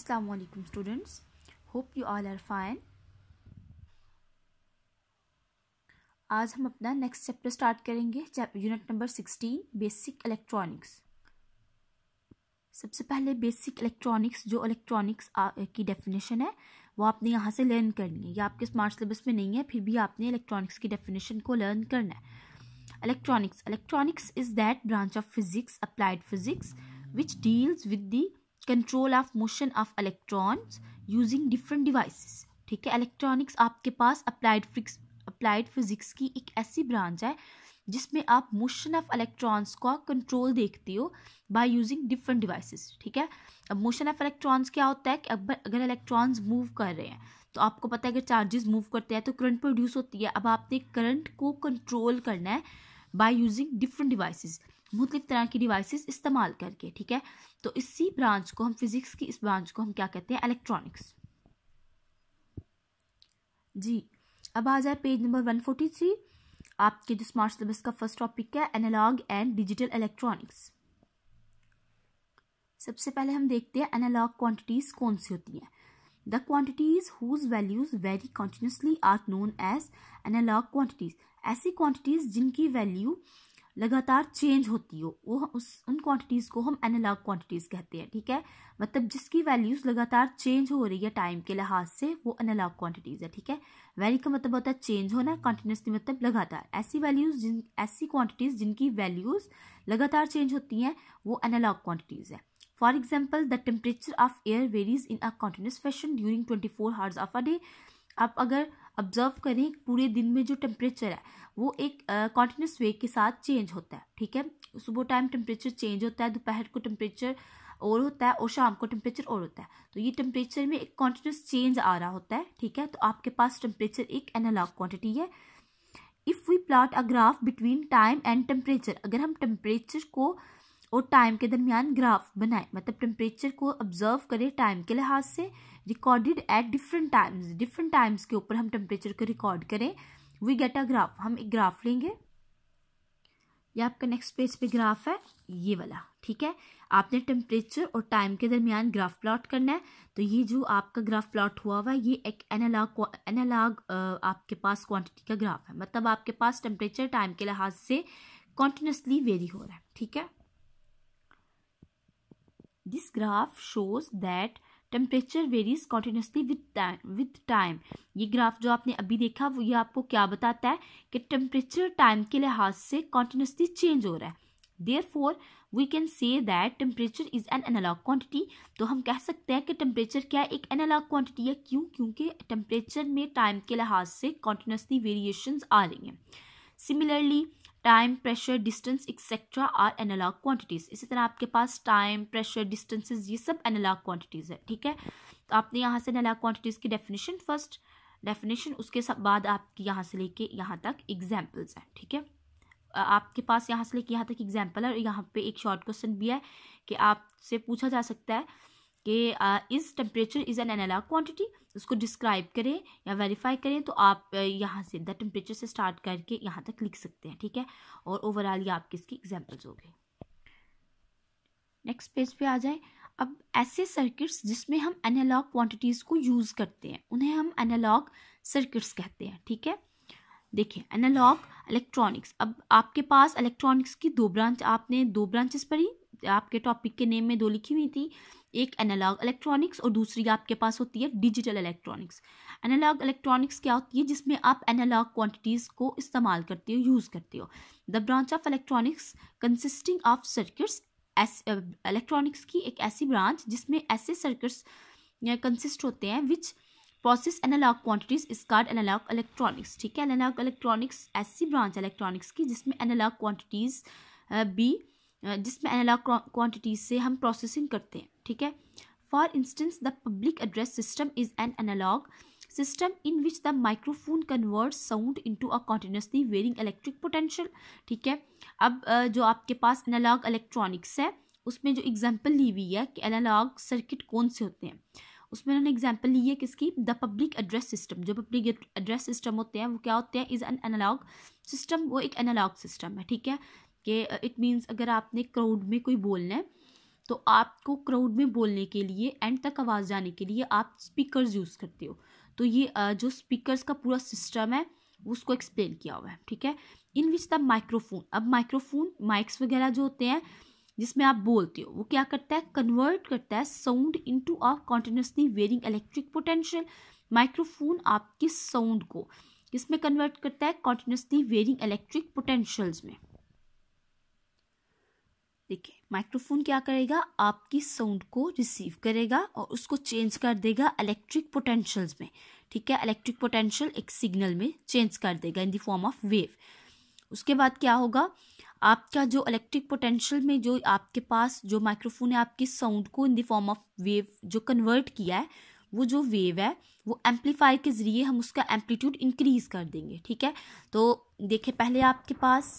assalamu alaikum students hope you all are fine आज हम अपना नेक्स्ट चैप्टर स्टार्ट करेंगे unit number sixteen basic electronics सबसे पहले बेसिक इलेक्ट्रॉनिक्स जो इलेक्ट्रॉनिक्स की डेफिनेशन है वो आपने यहाँ से लर्न करनी है या आपके स्मार्ट सिलेबस में नहीं है फिर भी आपने इलेक्ट्रॉनिक्स की डेफिनेशन को लर्न करना है electronics electronics is that branch of physics applied physics which deals with the control of motion of electrons using different devices ठीक है इलेक्ट्रॉनिक्स आपके पास अप्लाइड फिक्स अप्लाइड फिजिक्स की एक ऐसी ब्रांच है जिसमें आप मोशन ऑफ इलेक्ट्रॉन्स का कंट्रोल देखते हो बाय यूजिंग डिफरेंट डिवाइसेस ठीक है अब मोशन ऑफ इलेक्ट्रॉन्स क्या होता है कि अगर इलेक्ट्रॉन्स मूव कर रहे हैं तो आपको पता है अगर चार्जेस मूव करते हैं तो करंट प्रोड्यूस होती है अब आपने करंट को कंट्रोल करना है बाय यूजिंग डिफरेंट डिवाइसेस मुख्तलिफ तरह की डिवाइसेस इस्तेमाल करके ठीक है तो इसी ब्रांच को हम फिज़िक्स की इस ब्रांच को हम क्या कहते हैं इलेक्ट्रॉनिक्स जी अब आ जाए page number one forty three आपके जो स्मार्ट सिलेबस का फर्स्ट टॉपिक है एनालॉग एंड डिजिटल इलेक्ट्रॉनिक्स सबसे पहले हम देखते हैं एनालॉग क्वांटिटीज़ कौन सी होती हैं the quantities whose values vary continuously are known as analog quantities ऐसी क्वांटिटीज़ जिनकी वैल्यू लगातार चेंज होती हो वो उस उन क्वांटिटीज़ को हम एनालॉग क्वांटिटीज़ कहते हैं ठीक है मतलब जिसकी वैल्यूज़ लगातार चेंज हो रही है टाइम के लिहाज से वो एनालॉग क्वांटिटीज़ है ठीक है वैल्यू का मतलब होता है चेंज होना कंटिन्यूसली मतलब लगातार ऐसी वैल्यूज़ जिन ऐसी क्वांटिटीज़ जिनकी वैल्यूज़ लगातार चेंज होती हैं वो एनालॉग क्वांटिटीज़ है for example the temperature of air varies in a continuous fashion during twenty four hours of a day आप अगर ऑब्जर्व करें पूरे दिन में जो टेम्परेचर है वो एक कॉन्टीन्यूस uh, वे के साथ चेंज होता है ठीक है सुबह टाइम टेम्परेचर चेंज होता है दोपहर को टेम्परेचर और होता है और शाम को टेम्परेचर और होता है तो ये टेम्परेचर में एक कॉन्टीन्यूस चेंज आ रहा होता है ठीक है तो आपके पास टेम्परेचर एक एनालॉग क्वान्टिटी है if we plot a graph between time and temperature अगर हम टेम्परेचर को और टाइम के दरमियान ग्राफ बनाएं मतलब टेम्परेचर को ऑब्जर्व करें टाइम के लिहाज से recorded at different times different times के ऊपर हम टेम्परेचर को रिकॉर्ड करें वी गेट अ ग्राफ हम एक ग्राफ लेंगे यह आपका नेक्स्ट पेज पे ग्राफ है ये वाला ठीक है आपने टेम्परेचर और टाइम के दरमियान ग्राफ प्लॉट करना है तो ये जो आपका ग्राफ प्लॉट हुआ हुआ है ये एक एनालॉग एनालॉग आपके पास क्वांटिटी का ग्राफ है मतलब आपके पास टेम्परेचर टाइम के लिहाज से कॉन्टिन्यूसली वेरी हो रहा है ठीक है this graph shows that temperature varies continuously with with time ये ग्राफ जो आपने अभी देखा वो ये आपको क्या बताता है कि टेम्परेचर टाइम के लिहाज से कॉन्टीन्यूसली चेंज हो रहा है therefore we can say that temperature is an analog quantity तो हम कह सकते हैं कि टेम्परेचर क्या है एक एनालॉग क्वान्टिटी है क्यों क्योंकि टेम्परेचर में टाइम के लिहाज से कॉन्टीन्यूसली वेरिएशन आ रही हैं similarly time pressure distance etcetera are analog quantities इसी तरह आपके पास टाइम प्रेशर डिस्टेंसेज ये सब एनालॉग क्वांटिटीज़ है ठीक है तो आपने यहाँ से एनालॉग क्वांटिटीज़ की डेफिनेशन फर्स्ट डेफिनेशन उसके बाद आपकी यहाँ से लेके यहाँ तक एग्जाम्पल्स हैं ठीक है आपके पास यहाँ से लेके यहाँ तक एग्जाम्पल है और यहाँ पे एक शॉर्ट क्वेश्चन भी है कि आपसे पूछा जा सकता है कि इस temperature is an analog quantity उसको डिस्क्राइब करें या वेरीफाई करें तो आप यहाँ से द टेम्परेचर से स्टार्ट करके यहाँ तक लिख सकते हैं ठीक है और ओवरऑल ये आपके इसकी एग्जाम्पल्स हो गए नेक्स्ट पेज पे आ जाए अब ऐसे सर्किट्स जिसमें हम एनालॉग क्वांटिटीज़ को यूज़ करते हैं उन्हें हम एनालॉग सर्किट्स कहते हैं ठीक है देखिए एनालॉग इलेक्ट्रॉनिक्स अब आपके पास इलेक्ट्रॉनिक्स की दो ब्रांच आपने दो ब्रांचेस पढ़ी आपके टॉपिक के नेम में दो लिखी हुई थी एक एनालॉग इलेक्ट्रॉनिक्स और दूसरी आपके पास होती है डिजिटल इलेक्ट्रॉनिक्स एनालॉग इलेक्ट्रॉनिक्स क्या होती है जिसमें आप एनालॉग क्वांटिटीज़ को इस्तेमाल करते हो यूज़ करते हो the branch of electronics consisting of circuits electronics की एक ऐसी ब्रांच जिसमें ऐसे सर्किट्स कंसिस्ट होते हैं which process analog quantities is called analog electronics ठीक है एनालॉग इलेक्ट्रॉनिक्स ऐसी ब्रांच इलेक्ट्रॉनिक्स की जिसमें एनालॉग क्वांटिटीज़ भी जिसमें एनालॉग क्वांटिटीज से हम प्रोसेसिंग करते हैं ठीक है for instance the public address system is an analog system in which the microphone convert sound into a continuously varying electric potential ठीक है अब जो आपके पास एनालॉग इलेक्ट्रॉनिक्स है उसमें जो एग्ज़ाम्पल ली हुई है कि एनालॉग सर्किट कौन से होते हैं उसमें उन्होंने एग्जाम्पल ली है किसकी द पब्लिक एड्रेस सिस्टम जो पब्लिक एड्रेस सिस्टम होते हैं वो क्या होते हैं इज़ एन एनालॉग सिस्टम वो एक एनालॉग सिस्टम है ठीक है कि इट मीन्स अगर आपने क्राउड में कोई बोलना है तो आपको क्राउड में बोलने के लिए एंड तक आवाज़ जाने के लिए आप स्पीकर्स यूज़ करते हो तो ये जो स्पीकर्स का पूरा सिस्टम है उसको एक्सप्लेन किया हुआ है ठीक है इन विच द माइक्रोफोन अब माइक्रोफोन माइक्स वगैरह जो होते हैं जिसमें आप बोलते हो वो क्या करता है कन्वर्ट करता है sound into a continuously varying electric potential microphone आपके साउंड को किसमें कन्वर्ट करता है कॉन्टीन्यूसली वेरिंग इलेक्ट्रिक पोटेंशियल्स में देखिए माइक्रोफोन क्या करेगा आपकी साउंड को रिसीव करेगा और उसको चेंज कर देगा इलेक्ट्रिक पोटेंशियल्स में ठीक है इलेक्ट्रिक पोटेंशियल एक सिग्नल में चेंज कर देगा in the form of wave उसके बाद क्या होगा आपका जो इलेक्ट्रिक पोटेंशियल में जो आपके पास जो माइक्रोफोन है आपकी साउंड को in the form of wave जो कन्वर्ट किया है वो जो वेव है वो एम्पलीफायर के ज़रिए हम उसका एम्पलीट्यूड इंक्रीज़ कर देंगे ठीक है तो देखिए पहले आपके पास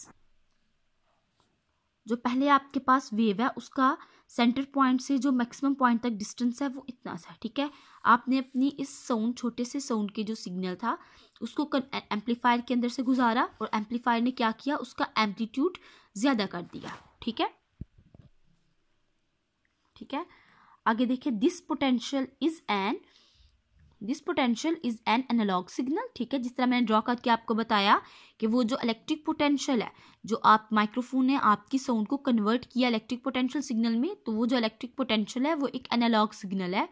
जो पहले आपके पास वेव है उसका सेंटर पॉइंट से जो मैक्सिमम पॉइंट तक डिस्टेंस है वो इतना सा ठीक है आपने अपनी इस साउंड छोटे से साउंड के जो सिग्नल था उसको एम्पलीफायर के अंदर से गुजारा और एम्पलीफायर ने क्या किया उसका एम्पलीट्यूड ज़्यादा कर दिया ठीक है ठीक है आगे देखिए this potential is an this potential is an analog signal ठीक है जिस तरह मैंने ड्रॉ करके आपको बताया कि वो जो इलेक्ट्रिक पोटेंशियल है जो आप माइक्रोफोन ने आपकी साउंड को कन्वर्ट किया इलेक्ट्रिक पोटेंशियल सिग्नल में तो वो जो इलेक्ट्रिक पोटेंशियल है वो एक एनालॉग सिग्नल है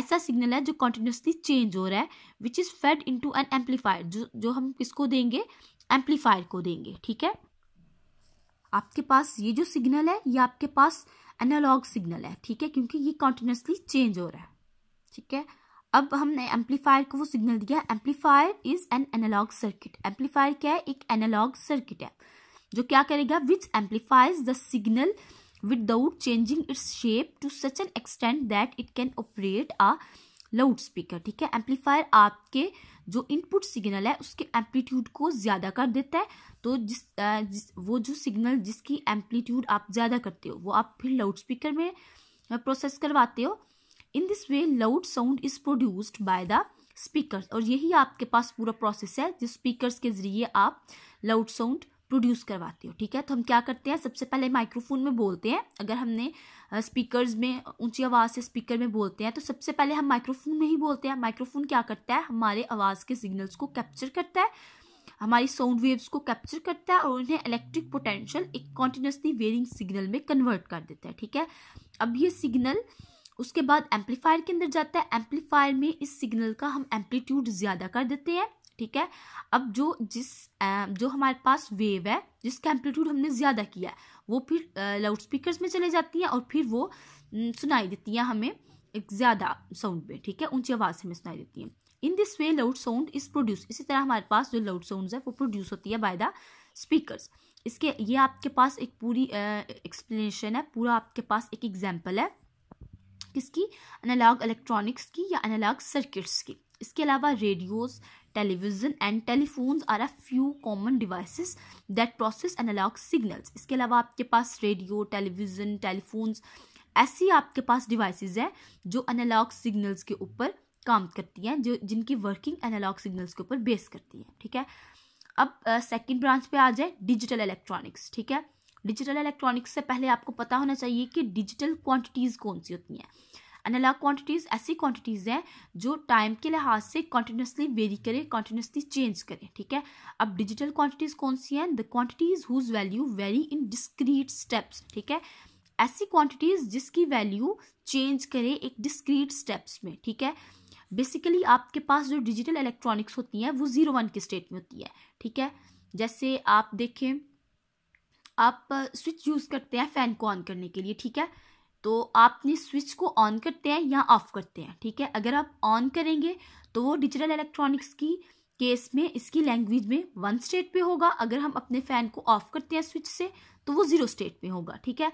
ऐसा सिग्नल है जो कंटिन्यूसली चेंज हो रहा है which is fed into an amplifier जो जो हम किसको देंगे एम्पलीफायर को देंगे ठीक है आपके पास ये जो सिग्नल है ये आपके पास एनालॉग सिग्नल है ठीक है क्योंकि ये कंटिन्यूसली चेंज हो रहा है ठीक है अब हमने एम्पलीफायर को वो सिग्नल दिया amplifier is an analog circuit amplifier क्या है एक एनालॉग सर्किट है जो क्या करेगा which amplifies the signal without changing its shape to such an extent that it can operate a loudspeaker ठीक है एम्पलीफायर आपके जो इनपुट सिग्नल है उसके एम्पलीट्यूड को ज़्यादा कर देता है तो जिस, जिस वो जो सिग्नल जिसकी एम्पलीट्यूड आप ज़्यादा करते हो वो आप फिर लाउड स्पीकर में प्रोसेस करवाते हो in this way loud sound is produced by the speaker और यही आपके पास पूरा प्रोसेस है जिस स्पीकर के जरिए आप लाउड साउंड प्रोड्यूस करवाते हो ठीक है तो हम क्या करते हैं सबसे पहले माइक्रोफोन में बोलते हैं अगर हमने स्पीकर्स में ऊंची आवाज़ से स्पीकर में बोलते हैं तो सबसे पहले हम माइक्रोफोन में ही बोलते हैं माइक्रोफोन क्या करता है हमारे आवाज़ के सिग्नल्स को कैप्चर करता है हमारी साउंड वेव्स को कैप्चर करता है और उन्हें इलेक्ट्रिक पोटेंशियल एक कॉन्टीन्यूसली वेरिंग सिग्नल में कन्वर्ट कर देता है ठीक है अब ये सिग्नल उसके बाद एम्पलीफायर के अंदर जाता है एम्पलीफायर में इस सिग्नल का हम एम्पलीट्यूड ज़्यादा कर देते हैं ठीक है अब जो जिस जो हमारे पास वेव है जिसका एम्पलीट्यूड हमने ज़्यादा किया है वो फिर लाउड स्पीकर में चले जाती हैं और फिर वो सुनाई देती हैं हमें एक ज़्यादा साउंड में ठीक है ऊंची आवाज़ हमें सुनाई देती हैं in this way loud sound is produce इसी तरह हमारे पास जो लाउड साउंड है वो प्रोड्यूस होती है बाय द स्पीकर इसके ये आपके पास एक पूरी एक्सप्लेनेशन है पूरा आपके पास एक एग्जाम्पल है किसकी एनालॉग इलेक्ट्रॉनिक्स की या एनालॉग सर्किट्स की इसके अलावा radios television and telephones are a few common devices that process analog signals इसके अलावा आपके पास रेडियो टेलीविज़न टेलीफोन्स ऐसी आपके पास डिवाइसेस हैं जो एनालॉग सिग्नल्स के ऊपर काम करती हैं जो जिनकी वर्किंग एनालॉग सिग्नल्स के ऊपर बेस करती हैं ठीक है अब सेकेंड ब्रांच पे आ जाए डिजिटल इलेक्ट्रॉनिक्स ठीक है डिजिटल इलेक्ट्रॉनिक्स से पहले आपको पता होना चाहिए कि डिजिटल क्वांटिटीज़ कौन सी होती हैं अनलॉग क्वांटिटीज़ ऐसी क्वांटिटीज़ हैं जो टाइम के लिहाज से कॉन्टीन्यूसली वेरी करें कॉन्टीन्यूसली चेंज करें ठीक है अब डिजिटल क्वांटिटीज़ कौन सी हैं the quantities whose value vary in discrete steps ठीक है ऐसी क्वांटिटीज़ जिसकी वैल्यू चेंज करें एक डिस्क्रीट स्टेप्स में ठीक है बेसिकली आपके पास जो डिजिटल इलेक्ट्रॉनिक्स होती हैं वो ज़ीरो वन की स्टेट में होती है ठीक है जैसे आप देखें आप स्विच यूज़ करते हैं फ़ैन को ऑन करने के लिए ठीक है तो आपने स्विच को ऑन करते हैं या ऑफ़ करते हैं ठीक है अगर आप ऑन करेंगे तो वो डिजिटल इलेक्ट्रॉनिक्स की केस में इसकी लैंग्वेज में वन स्टेट पे होगा अगर हम अपने फ़ैन को ऑफ़ करते हैं स्विच से तो वो ज़ीरो स्टेट पे होगा ठीक है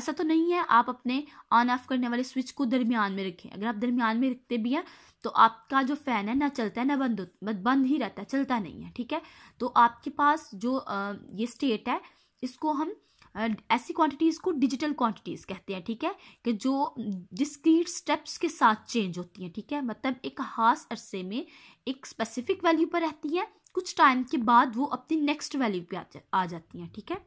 ऐसा तो नहीं है आप अपने ऑन ऑफ करने वाले स्विच को दरमियान में रखें अगर आप दरमियान में रखते भी हैं तो आपका जो फ़ैन है ना चलता है ना बंद बंद ही रहता है चलता नहीं है ठीक है तो आपके पास जो ये स्टेट है इसको हम ऐसी क्वांटिटीज़ को डिजिटल क्वांटिटीज़ कहते हैं ठीक है कि जो डिस्क्रीट स्टेप्स के साथ चेंज होती हैं ठीक है मतलब एक खास अरसे में एक स्पेसिफिक वैल्यू पर रहती है कुछ टाइम के बाद वो अपनी नेक्स्ट वैल्यू पे आ, आ जाती हैं ठीक है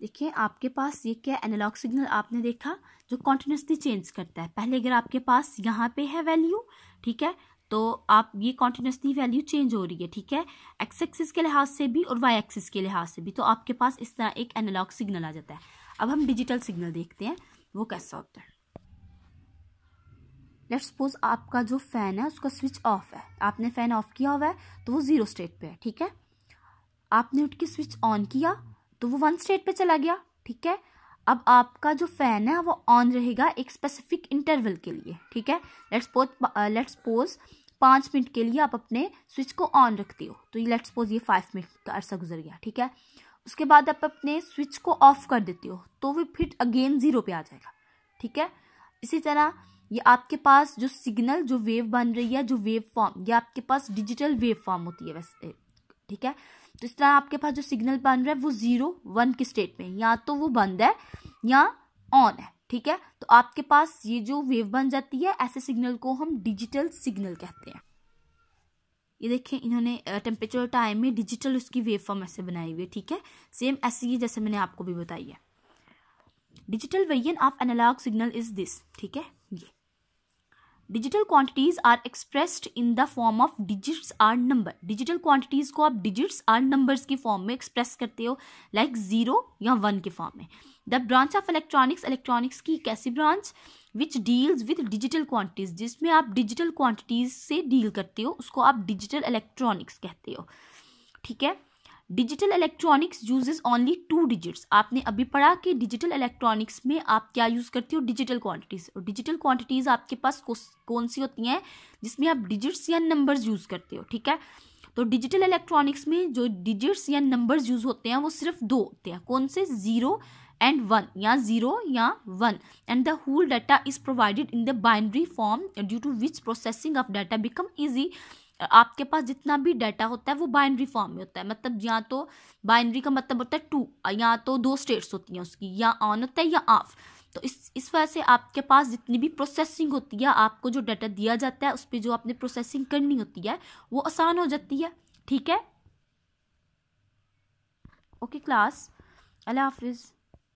देखिए आपके पास ये क्या एनालॉग सिग्नल आपने देखा जो कॉन्टीन्यूसली चेंज करता है पहले अगर आपके पास यहाँ पे है वैल्यू ठीक है तो आप ये कॉन्टीन्यूसली वैल्यू चेंज हो रही है ठीक है एक्स एक्सिस के लिहाज से भी और वाई एक्सिस के लिहाज से भी तो आपके पास इस तरह एक एनालॉग सिग्नल आ जाता है अब हम डिजिटल सिग्नल देखते हैं वो कैसा होता है लेट सपोज आपका जो फ़ैन है उसका स्विच ऑफ है आपने फ़ैन ऑफ किया हुआ है तो वो ज़ीरो स्टेट पे है ठीक है आपने उठ के स्विच ऑन किया तो वो वन स्टेट पे चला गया ठीक है अब आपका जो फैन है वो ऑन रहेगा एक स्पेसिफिक इंटरवल के लिए ठीक है लेट्स सपोज लेट्स सपोज पाँच मिनट के लिए आप अपने स्विच को ऑन रखते हो तो ये लेट्स सपोज ये फाइव मिनट का अरसा गुजर गया ठीक है उसके बाद आप अपने स्विच को ऑफ कर देते हो तो वो फिर अगेन ज़ीरो पे आ जाएगा ठीक है इसी तरह ये आपके पास जो सिग्नल जो वेव बन रही है जो वेव फॉर्म ये आपके पास डिजिटल वेव फॉर्म होती है वैसे ठीक है तो इस तरह आपके पास जो सिग्नल बन रहा है वो जीरो वन की स्टेट में या तो वो बंद है या ऑन है ठीक है तो आपके पास ये जो वेव बन जाती है ऐसे सिग्नल को हम डिजिटल सिग्नल कहते हैं ये देखिए इन्होंने टेम्परेचर टाइम में डिजिटल उसकी वेव फॉर्म ऐसे बनाई हुई है ठीक है सेम ऐसी ही जैसे मैंने आपको भी बताई है digital version of analog signal is this ठीक है digital quantities are expressed in the form of digits or number digital quantities को आप डिजिट्स आर नंबर्स के फॉर्म में एक्सप्रेस करते हो लाइक like जीरो या वन के फॉर्म में the branch of electronics electronics की एक ऐसी branch which deals with digital quantities जिसमें आप डिजिटल क्वांटिटीज से डील करते हो उसको आप डिजिटल इलेक्ट्रॉनिक्स कहते हो ठीक है digital electronics uses only two digits आपने अभी पढ़ा कि डिजिटल इलेक्ट्रॉनिक्स में आप क्या यूज़ करते हो डिजिटल क्वांटिटीज़ और डिजिटल क्वांटिटीज़ आपके पास कौन सी होती हैं जिसमें आप डिजिट्स या नंबर्स यूज़ करते हो ठीक है तो डिजिटल इलेक्ट्रॉनिक्स में जो डिजिट्स या नंबर्स यूज़ होते हैं वो सिर्फ दो होते हैं कौन से ज़ीरो एंड वन या ज़ीरो या one and the whole data is provided in the binary form due to which processing of data become easy आपके पास जितना भी डाटा होता है वो बाइनरी फॉर्म में होता है मतलब या तो बाइनरी का मतलब होता है टू या तो दो स्टेट्स होती हैं उसकी या ऑन होता है या ऑफ तो इस इस वजह से आपके पास जितनी भी प्रोसेसिंग होती है आपको जो डाटा दिया जाता है उस पर जो आपने प्रोसेसिंग करनी होती है वो आसान हो जाती है ठीक है ओके क्लास अल्लाह हाफिज़